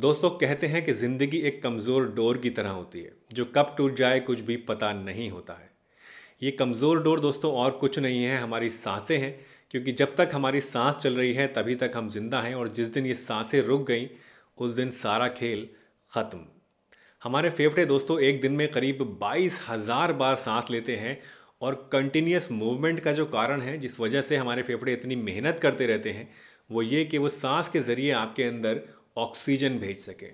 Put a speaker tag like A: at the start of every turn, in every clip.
A: दोस्तों कहते हैं कि ज़िंदगी एक कमज़ोर डोर की तरह होती है जो कब टूट जाए कुछ भी पता नहीं होता है ये कमज़ोर डोर दोस्तों और कुछ नहीं है हमारी सांसें हैं क्योंकि जब तक हमारी सांस चल रही है तभी तक हम जिंदा हैं और जिस दिन ये सांसें रुक गई उस दिन सारा खेल ख़त्म हमारे फेफड़े दोस्तों एक दिन में करीब बाईस हज़ार बार सांस लेते हैं और कंटिन्यूस मूवमेंट का जो कारण है जिस वजह से हमारे फेफड़े इतनी मेहनत करते रहते हैं वो ये कि वो सांस के ज़रिए आपके अंदर ऑक्सीजन भेज सके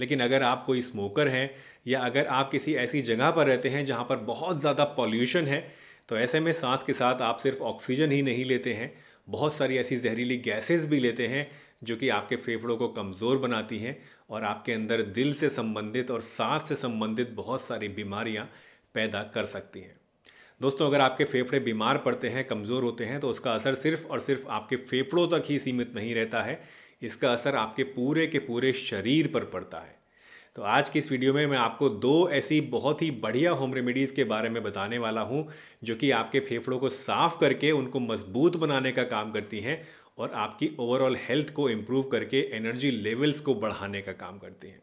A: लेकिन अगर आप कोई स्मोकर हैं या अगर आप किसी ऐसी जगह पर रहते हैं जहाँ पर बहुत ज़्यादा पॉल्यूशन है तो ऐसे में सांस के साथ आप सिर्फ ऑक्सीजन ही नहीं लेते हैं बहुत सारी ऐसी जहरीली गैसेस भी लेते हैं जो कि आपके फेफड़ों को कमज़ोर बनाती हैं और आपके अंदर दिल से संबंधित और सांस से संबंधित बहुत सारी बीमारियां पैदा कर सकती हैं दोस्तों अगर आपके फेफड़े बीमार पड़ते हैं कमज़ोर होते हैं तो उसका असर सिर्फ और सिर्फ आपके फेफड़ों तक ही सीमित नहीं रहता है इसका असर आपके पूरे के पूरे शरीर पर पड़ता है तो आज की इस वीडियो में मैं आपको दो ऐसी बहुत ही बढ़िया होम रेमेडीज़ के बारे में बताने वाला हूँ जो कि आपके फेफड़ों को साफ करके उनको मजबूत बनाने का काम करती हैं और आपकी ओवरऑल हेल्थ को इम्प्रूव करके एनर्जी लेवल्स को बढ़ाने का काम करती हैं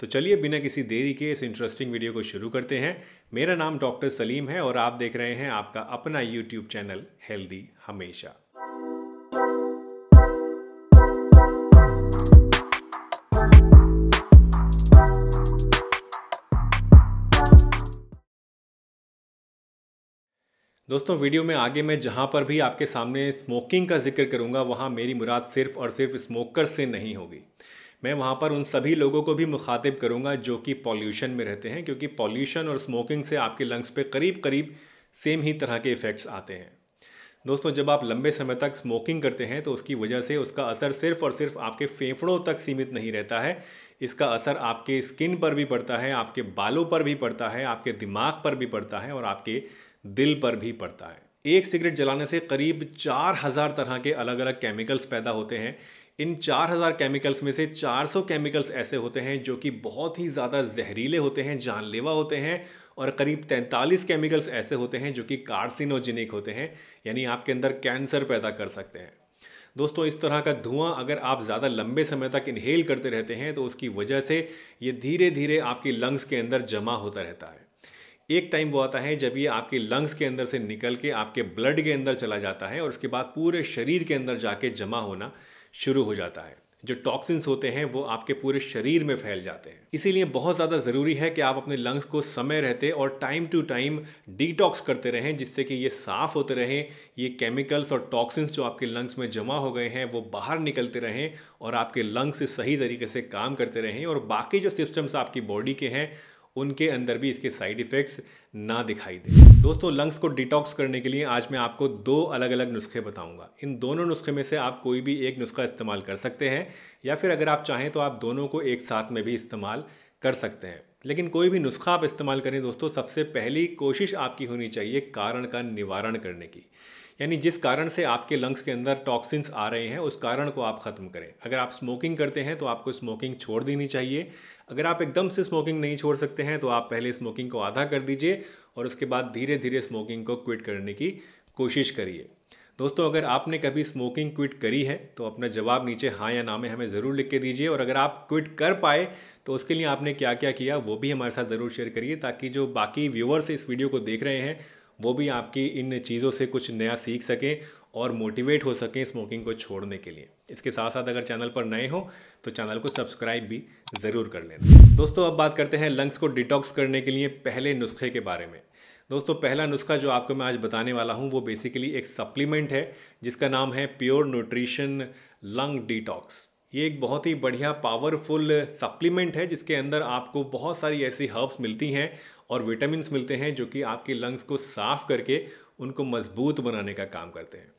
A: तो चलिए बिना किसी देरी के इस इंटरेस्टिंग वीडियो को शुरू करते हैं मेरा नाम डॉक्टर सलीम है और आप देख रहे हैं आपका अपना यूट्यूब चैनल हेल्दी हमेशा दोस्तों वीडियो में आगे मैं जहाँ पर भी आपके सामने स्मोकिंग का जिक्र करूँगा वहाँ मेरी मुराद सिर्फ और सिर्फ स्मोकर से नहीं होगी मैं वहाँ पर उन सभी लोगों को भी मुखातिब करूँगा जो कि पॉल्यूशन में रहते हैं क्योंकि पॉल्यूशन और स्मोकिंग से आपके लंग्स पे करीब करीब सेम ही तरह के इफ़ेक्ट्स आते हैं दोस्तों जब आप लंबे समय तक स्मोकिंग करते हैं तो उसकी वजह से उसका असर सिर्फ और सिर्फ आपके फेफड़ों तक सीमित नहीं रहता है इसका असर आपके स्किन पर भी पड़ता है आपके बालों पर भी पड़ता है आपके दिमाग पर भी पड़ता है और आपके दिल पर भी पड़ता है एक सिगरेट जलाने से करीब चार हज़ार तरह के अलग अलग केमिकल्स पैदा होते हैं इन चार हज़ार केमिकल्स में से 400 केमिकल्स ऐसे होते हैं जो कि बहुत ही ज़्यादा जहरीले होते हैं जानलेवा होते हैं और करीब 43 केमिकल्स ऐसे होते हैं जो कि कार्सिनोजेनिक होते हैं यानी आपके अंदर कैंसर पैदा कर सकते हैं दोस्तों इस तरह का धुआं अगर आप ज़्यादा लंबे समय तक इन्हेल करते रहते हैं तो उसकी वजह से ये धीरे धीरे आपके लंग्स के अंदर जमा होता रहता है एक टाइम वो आता है जब ये आपके लंग्स के अंदर से निकल के आपके ब्लड के अंदर चला जाता है और उसके बाद पूरे शरीर के अंदर जाके जमा होना शुरू हो जाता है जो टॉक्सिन्स होते हैं वो आपके पूरे शरीर में फैल जाते हैं इसीलिए बहुत ज़्यादा ज़रूरी है कि आप अपने लंग्स को समय रहते और टाइम टू टाइम डिटॉक्स करते रहें जिससे कि ये साफ़ होते रहें ये केमिकल्स और टॉक्सिन्स जो आपके लंग्स में जमा हो गए हैं वो बाहर निकलते रहें और आपके लंग्स सही तरीके से काम करते रहें और बाकी जो सिस्टम्स आपकी बॉडी के हैं उनके अंदर भी इसके साइड इफ़ेक्ट्स ना दिखाई दें दोस्तों लंग्स को डिटॉक्स करने के लिए आज मैं आपको दो अलग अलग नुस्खे बताऊंगा इन दोनों नुस्खे में से आप कोई भी एक नुस्खा इस्तेमाल कर सकते हैं या फिर अगर आप चाहें तो आप दोनों को एक साथ में भी इस्तेमाल कर सकते हैं लेकिन कोई भी नुस्खा आप इस्तेमाल करें दोस्तों सबसे पहली कोशिश आपकी होनी चाहिए कारण का निवारण करने की यानी जिस कारण से आपके लंग्स के अंदर टॉक्सिन्स आ रहे हैं उस कारण को आप ख़त्म करें अगर आप स्मोकिंग करते हैं तो आपको स्मोकिंग छोड़ देनी चाहिए अगर आप एकदम से स्मोकिंग नहीं छोड़ सकते हैं तो आप पहले स्मोकिंग को आधा कर दीजिए और उसके बाद धीरे धीरे स्मोकिंग को क्विट करने की कोशिश करिए दोस्तों अगर आपने कभी स्मोकिंग क्विट करी है तो अपना जवाब नीचे हाँ या ना में हमें ज़रूर लिख के दीजिए और अगर आप क्विट कर पाए तो उसके लिए आपने क्या क्या किया वो भी हमारे साथ ज़रूर शेयर करिए ताकि जो बाकी व्यूअर्स इस वीडियो को देख रहे हैं वो भी आपकी इन चीज़ों से कुछ नया सीख सकें और मोटिवेट हो सकें स्मोकिंग को छोड़ने के लिए इसके साथ साथ अगर चैनल पर नए हो तो चैनल को सब्सक्राइब भी ज़रूर कर लेना दोस्तों अब बात करते हैं लंग्स को डिटॉक्स करने के लिए पहले नुस्खे के बारे में दोस्तों पहला नुस्खा जो आपको मैं आज बताने वाला हूँ वो बेसिकली एक सप्लीमेंट है जिसका नाम है प्योर न्यूट्रिशन लंग डिटॉक्स ये एक बहुत ही बढ़िया पावरफुल सप्लीमेंट है जिसके अंदर आपको बहुत सारी ऐसी हर्ब्स मिलती हैं और विटामिन मिलते हैं जो कि आपके लंग्स को साफ़ करके उनको मजबूत बनाने का काम करते हैं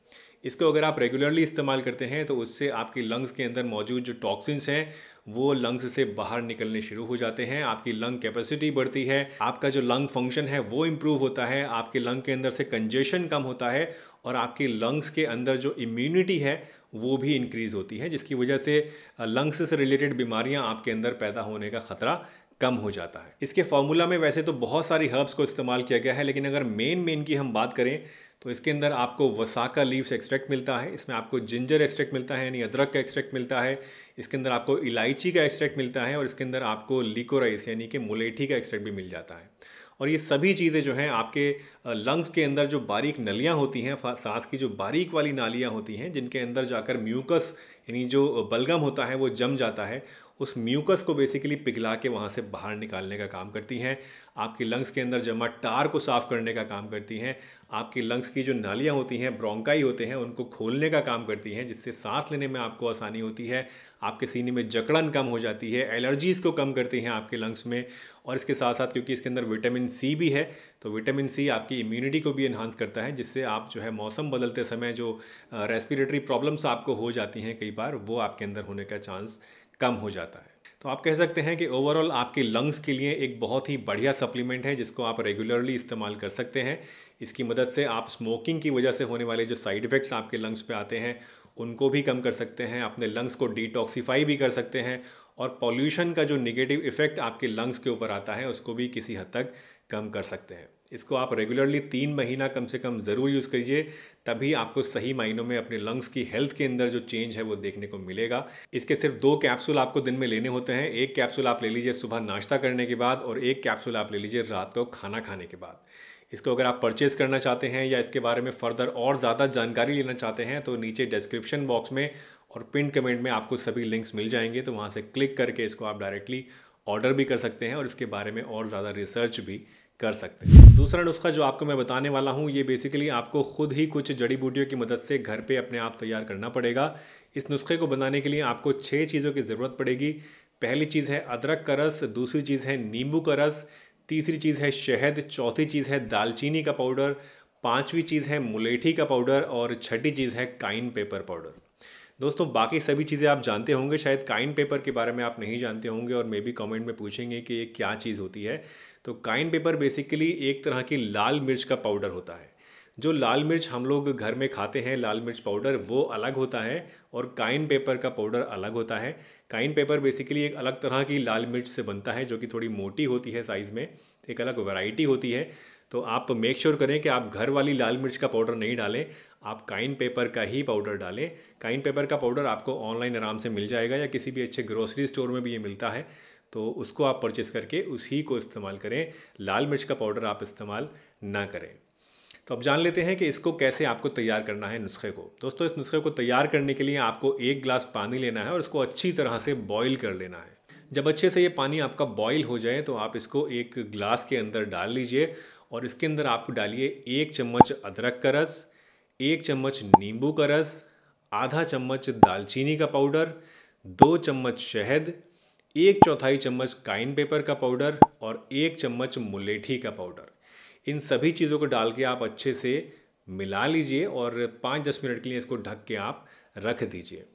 A: इसको अगर आप रेगुलरली इस्तेमाल करते हैं तो उससे आपके लंग्स के अंदर मौजूद जो टॉक्सिन्स हैं वो लंग्स से बाहर निकलने शुरू हो जाते हैं आपकी लंग कैपेसिटी बढ़ती है आपका जो लंग फंक्शन है वो इम्प्रूव होता है आपके लंग के अंदर से कंजेशन कम होता है और आपके लंग्स के अंदर जो इम्यूनिटी है वो भी इंक्रीज़ होती है जिसकी वजह से लंग्स से रिलेटेड बीमारियां आपके अंदर पैदा होने का ख़तरा कम हो जाता है इसके फार्मूला में वैसे तो बहुत सारी हर्ब्स को इस्तेमाल किया गया है लेकिन अगर मेन मेन की हम बात करें तो इसके अंदर आपको वसाका लीव्स एक्सट्रैक्ट मिलता है इसमें आपको जिंजर एक्सट्रैक्ट मिलता है यानी अदरक का एक्सट्रैक्ट मिलता है इसके अंदर आपको इलायची का एक्सट्रैक्ट मिलता है और इसके अंदर आपको लिकोराइस यानी कि मुलेठी का एक्सट्रैक्ट भी मिल जाता है और ये सभी चीज़ें जो हैं आपके लंग्स के अंदर जो बारीक नलियाँ होती हैं सांस की जो बारीक वाली नालियाँ होती हैं जिनके अंदर जाकर म्यूकस यानी जो बलगम होता है वो जम जाता है उस म्यूकस को बेसिकली पिघला के वहाँ से बाहर निकालने का काम करती हैं आपकी लंग्स के अंदर जमा टार को साफ करने का काम करती हैं आपकी लंग्स की जो नालियाँ होती हैं ब्रोंकाई होते हैं उनको खोलने का काम करती हैं जिससे सांस लेने में आपको आसानी होती है आपके सीने में जकड़न कम हो जाती है एलर्जीज़ को कम करती हैं आपके लंग्स में और इसके साथ साथ क्योंकि इसके अंदर विटामिन सी भी है तो विटामिन सी आपकी इम्यूनिटी को भी इन्हांस करता है जिससे आप जो है मौसम बदलते समय जो रेस्पिरेटरी प्रॉब्लम्स आपको हो जाती हैं कई बार वो आपके अंदर होने का चांस कम हो जाता है तो आप कह सकते हैं कि ओवरऑल आपके लंग्स के लिए एक बहुत ही बढ़िया सप्लीमेंट है जिसको आप रेगुलरली इस्तेमाल कर सकते हैं इसकी मदद से आप स्मोकिंग की वजह से होने वाले जो साइड इफ़ेक्ट्स आपके लंग्स पे आते हैं उनको भी कम कर सकते हैं अपने लंग्स को डिटॉक्सीफाई भी कर सकते हैं और पॉल्यूशन का जो निगेटिव इफ़ेक्ट आपके लंग्स के ऊपर आता है उसको भी किसी हद तक कम कर सकते हैं इसको आप रेगुलरली तीन महीना कम से कम ज़रूर यूज़ करिए तभी आपको सही मायनों में अपने लंग्स की हेल्थ के अंदर जो चेंज है वो देखने को मिलेगा इसके सिर्फ दो कैप्सूल आपको दिन में लेने होते हैं एक कैप्सूल आप ले लीजिए सुबह नाश्ता करने के बाद और एक कैप्सूल आप ले लीजिए रात को खाना खाने के बाद इसको अगर आप परचेज़ करना चाहते हैं या इसके बारे में फ़र्दर और ज़्यादा जानकारी लेना चाहते हैं तो नीचे डिस्क्रिप्शन बॉक्स में और पिन कमेंट में आपको सभी लिंक्स मिल जाएंगे तो वहाँ से क्लिक करके इसको आप डायरेक्टली ऑर्डर भी कर सकते हैं और इसके बारे में और ज़्यादा रिसर्च भी कर सकते हैं दूसरा नुस्खा जो आपको मैं बताने वाला हूँ ये बेसिकली आपको खुद ही कुछ जड़ी बूटियों की मदद से घर पे अपने आप तैयार करना पड़ेगा इस नुस्खे को बनाने के लिए आपको छः चीज़ों की ज़रूरत पड़ेगी पहली चीज़ है अदरक का रस दूसरी चीज़ है नींबू का रस तीसरी चीज़ है शहद चौथी चीज़ है दालचीनी का पाउडर पाँचवीं चीज़ है मुलेठी का पाउडर और छठी चीज़ है काइन पेपर पाउडर दोस्तों बाकी सभी चीज़ें आप जानते होंगे शायद काइन पेपर के बारे में आप नहीं जानते होंगे और मे बी कमेंट में पूछेंगे कि ये क्या चीज़ होती है तो काइन पेपर बेसिकली एक तरह की लाल मिर्च का पाउडर होता है जो लाल मिर्च हम लोग घर में खाते हैं लाल मिर्च पाउडर वो अलग होता है और काइन पेपर का पाउडर अलग होता है काइन पेपर बेसिकली एक अलग तरह की लाल मिर्च से बनता है जो कि थोड़ी मोटी होती है साइज़ में एक अलग वैरायटी होती है तो आप मेक श्योर sure करें कि आप घर वाली लाल मिर्च का पाउडर नहीं डालें आप काइन पेपर का ही पाउडर डालें काइन पेपर का पाउडर आपको ऑनलाइन आराम से मिल जाएगा या किसी भी अच्छे ग्रोसरी स्टोर में भी ये मिलता है तो उसको आप परचेस करके उसी को इस्तेमाल करें लाल मिर्च का पाउडर आप इस्तेमाल ना करें तो अब जान लेते हैं कि इसको कैसे आपको तैयार करना है नुस्खे को दोस्तों इस नुस्खे को तैयार करने के लिए आपको एक गिलास पानी लेना है और इसको अच्छी तरह से बॉईल कर लेना है जब अच्छे से ये पानी आपका बॉईल हो जाए तो आप इसको एक ग्लास के अंदर डाल लीजिए और इसके अंदर आप डालिए एक चम्मच अदरक का रस एक चम्मच नींबू का रस आधा चम्मच दालचीनी का पाउडर दो चम्मच शहद एक चौथाई चम्मच काइन पेपर का पाउडर और एक चम्मच मुलेठी का पाउडर इन सभी चीज़ों को डाल के आप अच्छे से मिला लीजिए और पाँच दस मिनट के लिए इसको ढक के आप रख दीजिए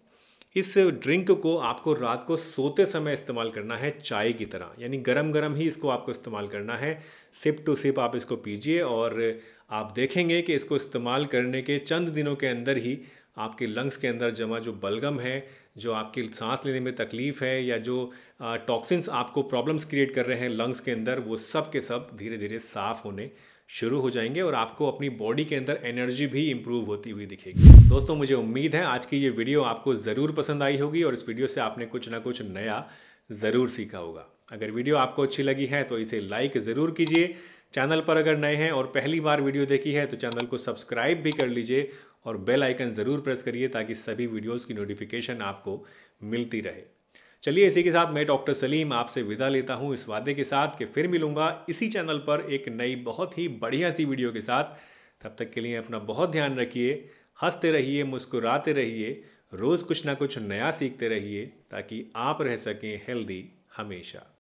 A: इस ड्रिंक को आपको रात को सोते समय इस्तेमाल करना है चाय की तरह यानी गरम गरम ही इसको आपको इस्तेमाल करना है सिप टू सिप आप इसको पीजिए और आप देखेंगे कि इसको इस्तेमाल करने के चंद दिनों के अंदर ही आपके लंग्स के अंदर जमा जो बलगम है जो आपकी सांस लेने में तकलीफ़ है या जो टॉक्सिन्स आपको प्रॉब्लम्स क्रिएट कर रहे हैं लंग्स के अंदर वो सब के सब धीरे धीरे साफ़ होने शुरू हो जाएंगे और आपको अपनी बॉडी के अंदर एनर्जी भी इम्प्रूव होती हुई दिखेगी दोस्तों मुझे उम्मीद है आज की ये वीडियो आपको ज़रूर पसंद आई होगी और इस वीडियो से आपने कुछ ना कुछ नया ज़रूर सीखा होगा अगर वीडियो आपको अच्छी लगी है तो इसे लाइक ज़रूर कीजिए चैनल पर अगर नए हैं और पहली बार वीडियो देखी है तो चैनल को सब्सक्राइब भी कर लीजिए और बेल आइकन ज़रूर प्रेस करिए ताकि सभी वीडियोज़ की नोटिफिकेशन आपको मिलती रहे चलिए इसी के साथ मैं डॉक्टर सलीम आपसे विदा लेता हूँ इस वादे के साथ कि फिर मिलूँगा इसी चैनल पर एक नई बहुत ही बढ़िया सी वीडियो के साथ तब तक के लिए अपना बहुत ध्यान रखिए हंसते रहिए मुस्कुराते रहिए रोज़ कुछ ना कुछ नया सीखते रहिए ताकि आप रह सकें हेल्दी हमेशा